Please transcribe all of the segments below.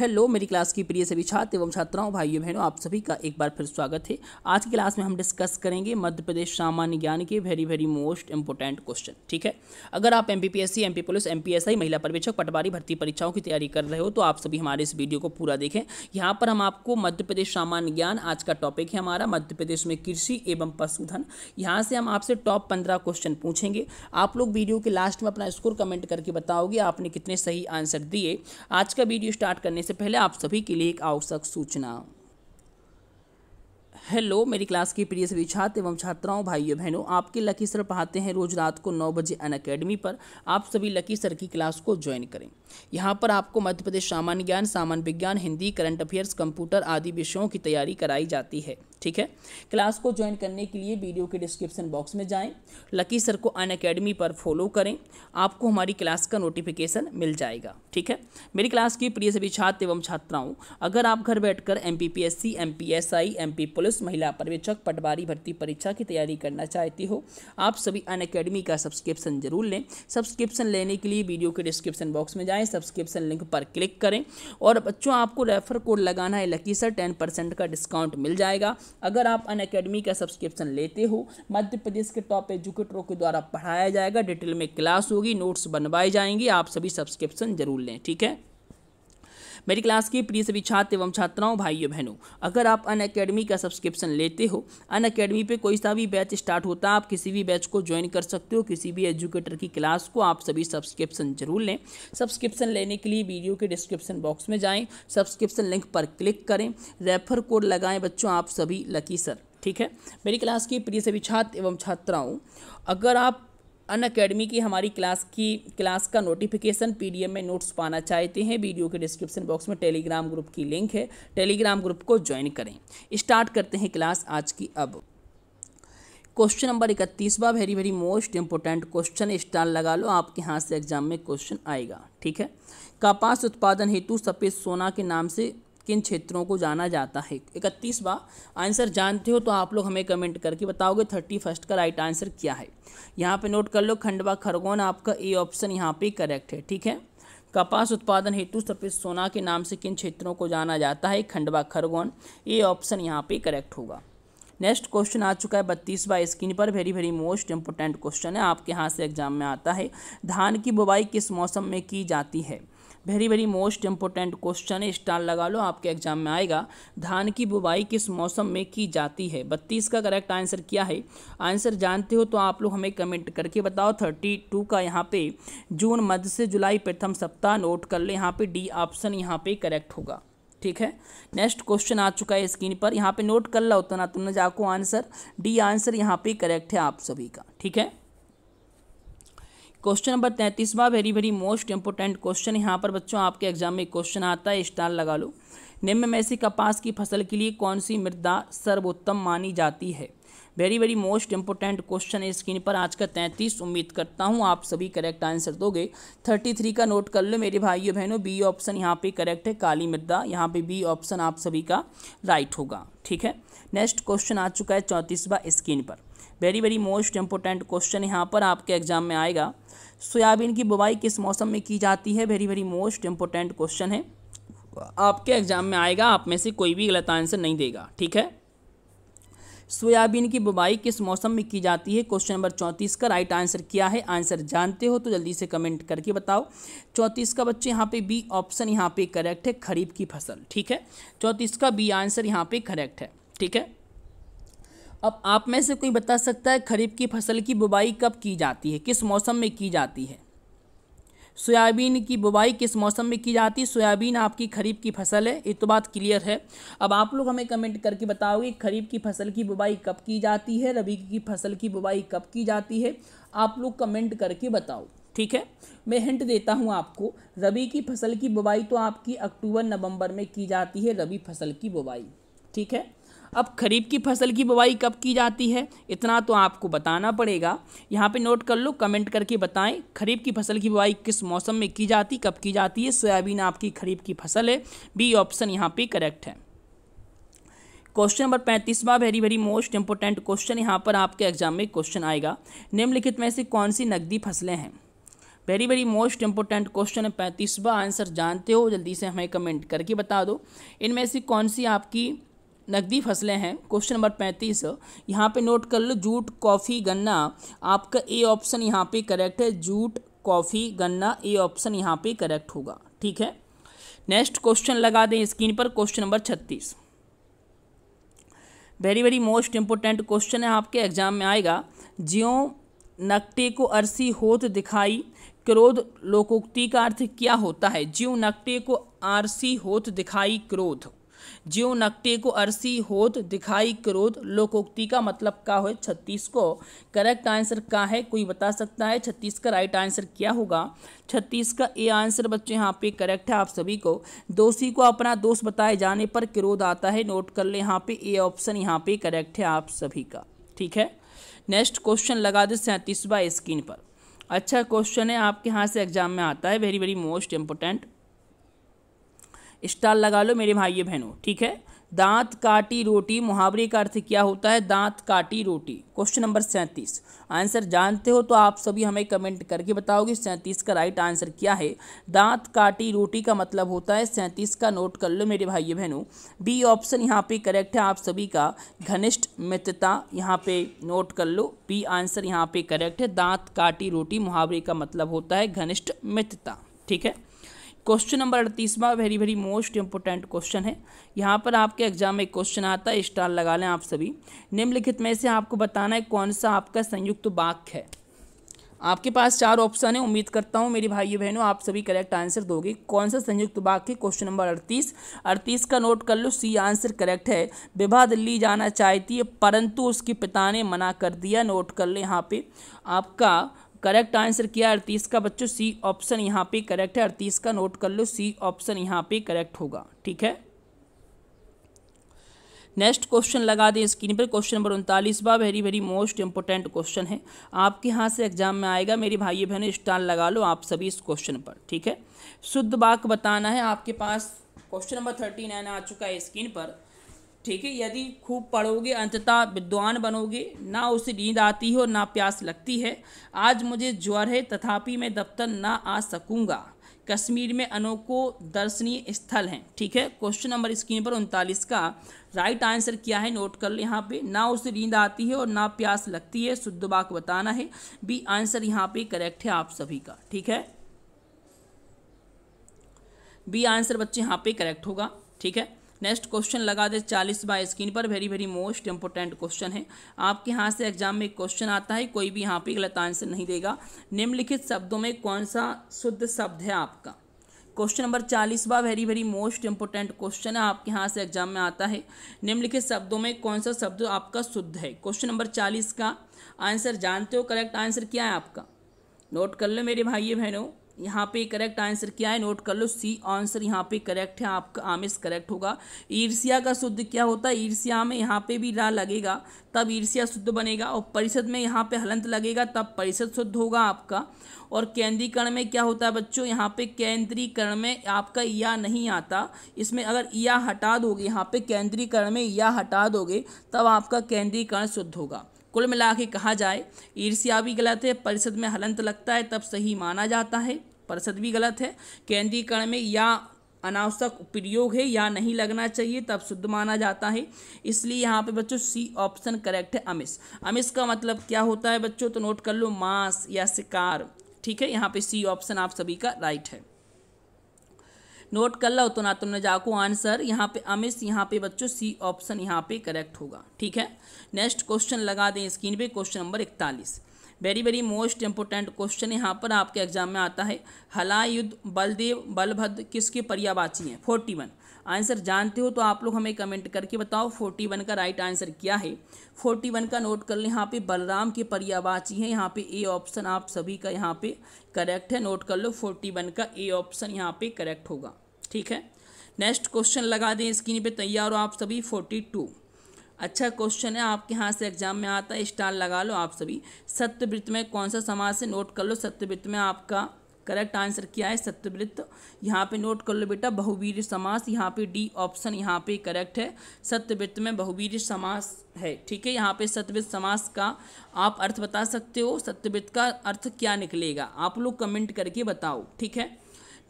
hello मेरी class की प्रिय सभी छात्र एवं छात्राओं भाइयों बहनों आप सभी का एक बार फिर स्वागत है आज की क्लास में हम डिस्कस करेंगे मध्य प्रदेश सामान्य ज्ञान के very very most important question ठीक है अगर आप एम एमपी पुलिस एमपीएसआई महिला पर्यवेक्षक पटवारी भर्ती परीक्षाओं की तैयारी कर रहे हो तो आप सभी हमारे इस वीडियो को पूरा देखें यहाँ पर हम आपको मध्य प्रदेश सामान्य ज्ञान आज का टॉपिक है हमारा मध्य प्रदेश में कृषि एवं पशुधन यहाँ से हम आपसे टॉप पंद्रह क्वेश्चन पूछेंगे आप लोग वीडियो के लास्ट में अपना स्कोर कमेंट करके बताओगे आपने कितने सही आंसर दिए आज का वीडियो स्टार्ट करने से पहले आप सभी के लिए एक आवश्यक सूचना हेलो मेरी क्लास की प्रिय सभी छात्र एवं छात्राओं भाइयों बहनों आपके लकी सर पढ़ाते हैं रोज़ रात को नौ बजे अन अकेडमी पर आप सभी लकी सर की क्लास को ज्वाइन करें यहाँ पर आपको मध्य प्रदेश सामान्य ज्ञान सामान्य विज्ञान हिंदी करंट अफेयर्स कंप्यूटर आदि विषयों की तैयारी कराई जाती है ठीक है क्लास को ज्वाइन करने के लिए वीडियो के डिस्क्रिप्शन बॉक्स में जाएँ लकी सर को अन अकेडमी पर फॉलो करें आपको हमारी क्लास का नोटिफिकेशन मिल जाएगा ठीक है मेरी क्लास की प्रिय सभी छात्र एवं छात्राओं अगर आप घर बैठकर M P P S C M P S I M P police महिला पर्यवेक्षक पटवारी भर्ती परीक्षा की तैयारी करना चाहती हो आप सभी अन अकेडमी का सब्सक्रिप्शन जरूर लें सब्सक्रिप्शन लेने के लिए वीडियो के डिस्क्रिप्शन बॉक्स में जाएँ सब्सक्रिप्शन लिंक पर क्लिक करें और बच्चों आपको रेफर कोड लगाना है लकी सर टेन परसेंट का डिस्काउंट मिल जाएगा अगर आप अन अकेडमी का सब्सक्रिप्शन लेते हो मध्य प्रदेश के टॉप एजुकेटरों के द्वारा पढ़ाया जाएगा डिटेल में क्लास होगी नोट्स बनवाए जाएंगे आप सभी सब्सक्रिप्शन जरूर भूल लें ठीक है मेरी क्लास की प्रिय सभी छात्र एवं छात्राओं भाइयों बहनों अगर आप अन अकेडमी का सब्सक्रिप्शन लेते हो अन अकेडमी पर कोई सा भी बैच स्टार्ट होता है आप किसी भी बैच को ज्वाइन कर सकते हो किसी भी एजुकेटर की क्लास को आप सभी सब्सक्रिप्शन जरूर लें सब्सक्रिप्शन लेने के लिए वीडियो के डिस्क्रिप्शन बॉक्स में जाएँ सब्सक्रिप्शन लिंक पर क्लिक करें रेफर कोड लगाएँ बच्चों आप सभी लकी सर ठीक है मेरी क्लास की प्रिय सभी छात्र एवं छात्राओं अगर आप अन अकेडमी की हमारी क्लास की क्लास का नोटिफिकेशन पीडीएम में नोट्स पाना चाहते हैं वीडियो के डिस्क्रिप्शन बॉक्स में टेलीग्राम ग्रुप की लिंक है टेलीग्राम ग्रुप को ज्वाइन करें स्टार्ट करते हैं क्लास आज की अब क्वेश्चन नंबर इकतीसवा very very most important question star लगा लो आपके यहाँ से एग्जाम में क्वेश्चन आएगा ठीक है कपास उत्पादन हेतु सफ़ेद सोना के नाम से किन क्षेत्रों को जाना जाता है इकतीस बार आंसर जानते हो तो आप लोग हमें कमेंट करके बताओगे थर्टी फर्स्ट का राइट आंसर क्या है यहाँ पे नोट कर लो खंडवा खरगोन आपका ए ऑप्शन यहाँ पे करेक्ट है ठीक है कपास उत्पादन हेतु सफेद सोना के नाम से किन क्षेत्रों को जाना जाता है खंडवा खरगोन ए ऑप्शन यहाँ पे करेक्ट होगा नेक्स्ट क्वेश्चन आ चुका है बत्तीसवा स्क्रीन पर very very most important question है आपके यहाँ से एग्जाम में आता है धान की बुवाई किस मौसम में की जाती है very very most important question है स्टार लगा लो आपके एग्जाम में आएगा धान की बुवाई किस मौसम में की जाती है बत्तीस का करेक्ट आंसर क्या है आंसर जानते हो तो आप लोग हमें कमेंट करके बताओ थर्टी टू का यहाँ पे जून मध्य से जुलाई प्रथम सप्ताह नोट कर ले यहाँ पे डी ऑप्शन यहाँ पे करेक्ट होगा ठीक है नेक्स्ट क्वेश्चन आ चुका है स्क्रीन पर यहाँ पे नोट कर लो तो ना तुमने जाको आंसर डी आंसर यहाँ पे करेक्ट है आप सभी का ठीक है क्वेश्चन नंबर तैंतीसवा very very most important question यहाँ पर बच्चों आपके एग्जाम में क्वेश्चन आता है स्टार लगा लो निम्न में से कपास की फसल के लिए कौन सी मृदा सर्वोत्तम मानी जाती है very very most important question है स्क्रीन पर आज का तैंतीस उम्मीद करता हूँ आप सभी करेक्ट आंसर दोगे थर्टी थ्री का नोट कर लो मेरे भाइयों बहनों बी ऑप्शन यहाँ पे करेक्ट है काली मृदा यहाँ पे बी ऑप्शन आप सभी का राइट होगा ठीक है नेक्स्ट क्वेश्चन आ चुका है चौंतीसवा स्क्रीन पर very very most important question यहाँ पर आपके एग्जाम में आएगा सोयाबीन की बुवाई किस मौसम में की जाती है very very most important question है आपके एग्जाम में आएगा आप में से कोई भी गलत आंसर नहीं देगा ठीक है सोयाबीन की बुबाई किस मौसम में की जाती है क्वेश्चन नंबर चौंतीस का राइट आंसर क्या है आंसर जानते हो तो जल्दी से कमेंट करके बताओ चौंतीस का बच्चे यहाँ पे बी ऑप्शन यहाँ पे करेक्ट है खरीफ की फसल ठीक है चौंतीस का बी आंसर यहाँ पे करेक्ट है ठीक है अब आप में से कोई बता सकता है खरीफ की फसल की बुबाई कब की जाती है किस मौसम में की जाती है सोयाबीन की बुवाई किस मौसम में की जाती है सोयाबीन आपकी खरीफ की फसल है ये तो बात क्लियर है अब आप लोग हमें कमेंट करके बताओगे खरीफ की फसल की बुवाई कब की जाती है रबी की फसल की बुवाई कब की जाती है आप लोग कमेंट करके बताओ ठीक है मैं हिंट देता हूँ आपको रबी की फसल की बुवाई तो आपकी अक्टूबर नवंबर में की जाती है रबी फसल की बुवाई ठीक है अब खरीफ की फसल की बुवाई कब की जाती है इतना तो आपको बताना पड़ेगा यहाँ पे नोट कर लो कमेंट करके बताएं खरीफ की फसल की बुवाई किस मौसम में की जाती कब की जाती है सोयाबीन आपकी खरीफ की फसल है बी ऑप्शन यहाँ पे करेक्ट है क्वेश्चन नंबर पैंतीसवा very very most important question यहाँ पर आपके एग्जाम में क्वेश्चन आएगा निम्नलिखित में से कौन सी नकदी फसलें हैं very very most important question है पैंतीसवा आंसर जानते हो जल्दी से हमें कमेंट करके बता दो इनमें से कौन सी आपकी नकदी फसलें हैं क्वेश्चन नंबर पैंतीस यहाँ पे नोट कर लो जूट कॉफ़ी गन्ना आपका ए ऑप्शन यहाँ पे करेक्ट है जूट कॉफ़ी गन्ना ए ऑप्शन यहाँ पे करेक्ट होगा ठीक है नेक्स्ट क्वेश्चन लगा दें स्क्रीन पर क्वेश्चन नंबर छत्तीस very very most important question है आपके एग्जाम में आएगा ज्यो नकटे को अरसी होत दिखाई क्रोध लोकोक्ति का अर्थ क्या होता है ज्यो नकटे को आरसी होत दिखाई क्रोध ज्यो नकटे को अरसी होत दिखाई क्रोध लोकोक्ति का मतलब का हो छत्तीस को करेक्ट आंसर का है कोई बता सकता है छत्तीस का राइट आंसर क्या होगा छत्तीस का ए आंसर बच्चों यहाँ पे करेक्ट है आप सभी को दोषी को अपना दोष बताए जाने पर क्रोध आता है नोट कर ले यहाँ पे ए ऑप्शन यहाँ पे करेक्ट है आप सभी का ठीक है नेक्स्ट क्वेश्चन लगा दे सैंतीसवा स्क्रीन पर अच्छा क्वेश्चन है आपके यहाँ से एग्जाम में आता है very very most important star लगा लो मेरे भाइयों बहनों ठीक है दांत काटी रोटी मुहावरे का अर्थ क्या होता है दांत काटी रोटी क्वेश्चन नंबर सैंतीस आंसर जानते हो तो आप सभी हमें कमेंट करके बताओगे सैंतीस का राइट आंसर क्या है दांत काटी रोटी का मतलब होता है सैंतीस का नोट कर लो मेरे भाइयों बहनों बी ऑप्शन यहाँ पे करेक्ट है आप सभी का घनिष्ठ मित्रता यहाँ पे नोट कर लो बी आंसर यहाँ पे करेक्ट है दांत काटी रोटी मुहावरे का मतलब होता है घनिष्ठ मित्रता ठीक है क्वेश्चन नंबर अड़तीसवा very very most important question है यहाँ पर आपके एग्जाम में क्वेश्चन आता है स्टार लगा लें आप सभी निम्नलिखित में से आपको बताना है कौन सा आपका संयुक्त वाक्य है आपके पास चार ऑप्शन है उम्मीद करता हूँ मेरी भाई बहनों आप सभी करेक्ट आंसर दोगे कौन सा संयुक्त वाक्य क्वेश्चन नंबर अड़तीस अड़तीस का नोट कर लो सी आंसर करेक्ट है विवाह दिल्ली जाना चाहती है परंतु उसके पिता ने मना कर दिया नोट कर लें यहाँ पे आपका करेक्ट आंसर किया अड़तीस का बच्चों सी ऑप्शन यहाँ पे करेक्ट है अड़तीस का नोट कर लो सी ऑप्शन यहाँ पे करेक्ट होगा ठीक है नेक्स्ट क्वेश्चन लगा दें स्क्रीन पर क्वेश्चन नंबर उनतालीस बा very very most important question है आपके यहाँ से एग्जाम में आएगा मेरे भाई बहनों स्टार लगा लो आप सभी इस क्वेश्चन पर ठीक है शुद्ध वाक बताना है आपके पास क्वेश्चन नंबर थर्टी नाइन आ चुका है स्क्रीन पर ठीक है यदि खूब पढ़ोगे अंततः विद्वान बनोगे ना उसे नींद आती है और ना प्यास लगती है आज मुझे ज्वर है तथापि मैं दफ्तर ना आ सकूँगा कश्मीर में अनोखो दर्शनीय स्थल हैं ठीक है क्वेश्चन नंबर स्क्रीन पर उनतालीस का राइट आंसर क्या है नोट कर लें यहाँ पे ना उसे नींद आती है और ना प्यास लगती है शुद्ध वाक बताना है बी आंसर यहाँ पे करेक्ट है आप सभी का ठीक है बी आंसर बच्चे यहाँ पे करेक्ट होगा ठीक है नेक्स्ट क्वेश्चन लगा दे चालीस बाय स्क्रीन पर very very most important question है आपके यहाँ से एग्जाम में क्वेश्चन आता है कोई भी यहाँ पे गलत आंसर नहीं देगा निम्नलिखित शब्दों में कौन सा शुद्ध शब्द है आपका क्वेश्चन नंबर चालीस बा very very most important question है आपके यहाँ से एग्जाम में आता है निम्नलिखित शब्दों में कौन सा शब्द आपका शुद्ध है क्वेश्चन नंबर चालीस का आंसर जानते हो करेक्ट आंसर क्या है आपका नोट कर लो मेरे भाइयों बहनों यहाँ पे करेक्ट आंसर क्या है नोट कर लो सी आंसर यहाँ पे करेक्ट है आपका आमिस करेक्ट होगा ईर्ष्या का शुद्ध क्या होता है ईर्ष्या में यहाँ पे भी रा लगेगा तब ईर्ष्या शुद्ध बनेगा और परिषद में यहाँ पे हलंत लगेगा तब परिषद शुद्ध होगा आपका और केंद्रीकरण में क्या होता है बच्चों यहाँ पे केंद्रीकरण में आपका या नहीं आता इसमें अगर या हटा दोगे यहाँ पे केंद्रीकरण में या हटा दोगे तब आपका केंद्रीकरण शुद्ध होगा कुल मिला के कहा जाए ईर्ष्या भी गलत है परिषद में हलंत लगता है तब सही माना जाता है परिषद भी गलत है केंद्रीकरण में या अनावश्यक प्रयोग है या नहीं लगना चाहिए तब शुद्ध माना जाता है इसलिए यहाँ पे बच्चों सी ऑप्शन करेक्ट है अमिश अमिश का मतलब क्या होता है बच्चों तो नोट कर लो मांस या शिकार ठीक है यहाँ पे सी ऑप्शन आप सभी का राइट है नोट कर लो तो ना तुमने तो जाको आंसर यहाँ पे अमिश यहाँ पे बच्चों सी ऑप्शन यहाँ पे करेक्ट होगा ठीक है नेक्स्ट क्वेश्चन लगा दें स्क्रीन पे क्वेश्चन नंबर इकतालीस very very most important question यहाँ पर आपके एग्जाम में आता है हला युद्ध बलदेव बलभद्र किसके पर्यावाची हैं फोर्टी वन आंसर जानते हो तो आप लोग हमें कमेंट करके बताओ फोर्टी वन का राइट आंसर क्या है फोर्टी वन का नोट कर लें यहाँ पे बलराम के पर्यावाची हैं यहाँ पे ए ऑप्शन आप सभी का यहाँ पे करेक्ट है नोट कर लो फोर्टी वन का ए ऑप्शन यहाँ पे करेक्ट होगा ठीक है नेक्स्ट क्वेश्चन लगा दें स्क्रीन पे तैयार हो आप सभी फोर्टी टू अच्छा क्वेश्चन है आपके यहाँ से एग्जाम में आता है स्टार लगा लो आप सभी सत्यवृत्त में कौन सा समास से नोट कर लो सत्यवृत्त में आपका करेक्ट आंसर क्या है सत्यवृत्त यहाँ पे नोट कर लो बेटा बहुवीर समास यहाँ पे डी ऑप्शन यहाँ पे करेक्ट है सत्यवृत्त में बहुवीर समास है ठीक है यहाँ पे सत्यवृत्त समास का आप अर्थ बता सकते हो सत्यवृत्त का अर्थ क्या निकलेगा आप लोग कमेंट करके बताओ ठीक है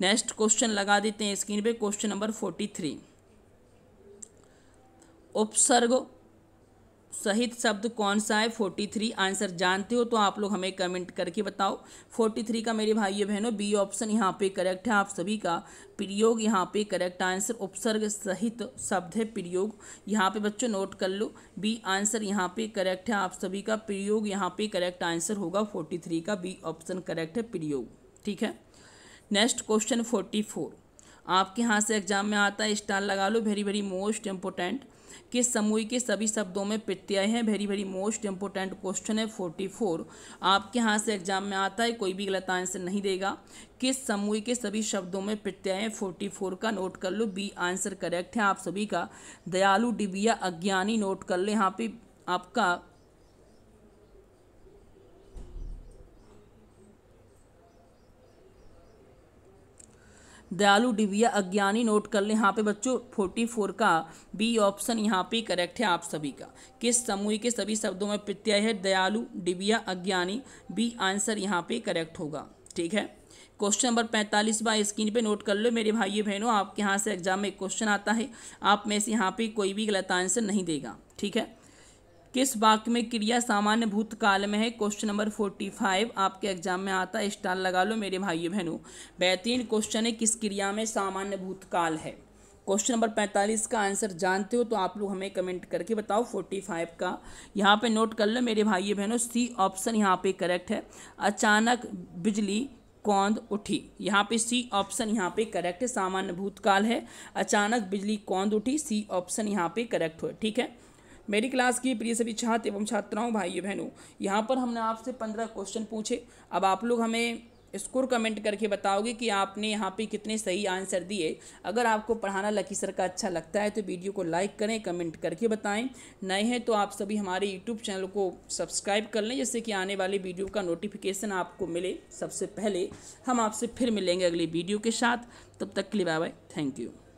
नेक्स्ट क्वेश्चन लगा देते हैं स्क्रीन पे क्वेश्चन नंबर फोर्टी थ्री उपसर्ग सहित शब्द कौन सा है फोर्टी थ्री आंसर जानते हो तो आप लोग हमें कमेंट करके बताओ फोर्टी थ्री का मेरे भाइयों बहनों बी ऑप्शन यहाँ पे करेक्ट है आप सभी का प्रयोग यहाँ पे करेक्ट आंसर उपसर्ग सहित शब्द है प्रयोग यहाँ पे बच्चों नोट कर लो बी आंसर यहाँ पे करेक्ट है आप सभी का प्रयोग यहाँ पे करेक्ट आंसर होगा फोर्टी थ्री का बी ऑप्शन करेक्ट है प्रयोग ठीक है नेक्स्ट क्वेश्चन फोर्टी फोर आपके यहाँ से एग्जाम में आता है स्टार लगा लो वेरी वेरी मोस्ट इंपॉर्टेंट किस समूह के सभी शब्दों में प्रत्यय है very very most important question है फोर्टी फोर आपके यहाँ से एग्जाम में आता है कोई भी गलत आंसर नहीं देगा किस समूह के सभी शब्दों में प्रत्यय है फोर्टी फोर का नोट कर लो बी आंसर करेक्ट है आप सभी का दयालु डिबिया अज्ञानी नोट कर लो यहाँ पे आपका दयालु डिविया अज्ञानी नोट कर लें यहाँ पे बच्चों फोर्टी फोर का बी ऑप्शन यहाँ पे करेक्ट है आप सभी का किस समूह के सभी शब्दों में प्रत्यय है दयालु डिविया अज्ञानी बी आंसर यहाँ पे करेक्ट होगा ठीक है क्वेश्चन नंबर पैंतालीस बार स्क्रीन पे नोट कर लो मेरे भाई बहनों आपके यहाँ से एग्जाम में क्वेश्चन आता है आप में से यहाँ पे कोई भी गलत आंसर नहीं देगा ठीक है किस वाक्य में क्रिया सामान्य भूतकाल में है क्वेश्चन नंबर फोर्टी फाइव आपके एग्जाम में आता है स्टार लगा लो मेरे भाइयों बहनों बेहतरीन क्वेश्चन है किस क्रिया में सामान्य भूतकाल है क्वेश्चन नंबर पैंतालीस का आंसर जानते हो तो आप लोग हमें कमेंट करके बताओ फोर्टी फाइव का यहाँ पे नोट कर लो मेरे भाइयों बहनों सी ऑप्शन यहाँ पे करेक्ट है अचानक बिजली कौंद उठी यहाँ पे सी ऑप्शन यहाँ पे करेक्ट है सामान्य भूतकाल है अचानक बिजली कौंद उठी सी ऑप्शन यहाँ पे करेक्ट हो ठीक है मेरी क्लास की प्रिय सभी छात्र एवं छात्राओं भाइयों बहनों यहाँ पर हमने आपसे पंद्रह क्वेश्चन पूछे अब आप लोग हमें स्कोर कमेंट करके बताओगे कि आपने यहाँ पे कितने सही आंसर दिए अगर आपको पढ़ाना लकी सर का अच्छा लगता है तो वीडियो को लाइक करें कमेंट करके बताएं नए हैं तो आप सभी हमारे यूट्यूब चैनल को सब्सक्राइब कर लें जिससे कि आने वाले वीडियो का नोटिफिकेशन आपको मिले सबसे पहले हम आपसे फिर मिलेंगे अगली वीडियो के साथ तब तक के लिए बाय बाय थैंक यू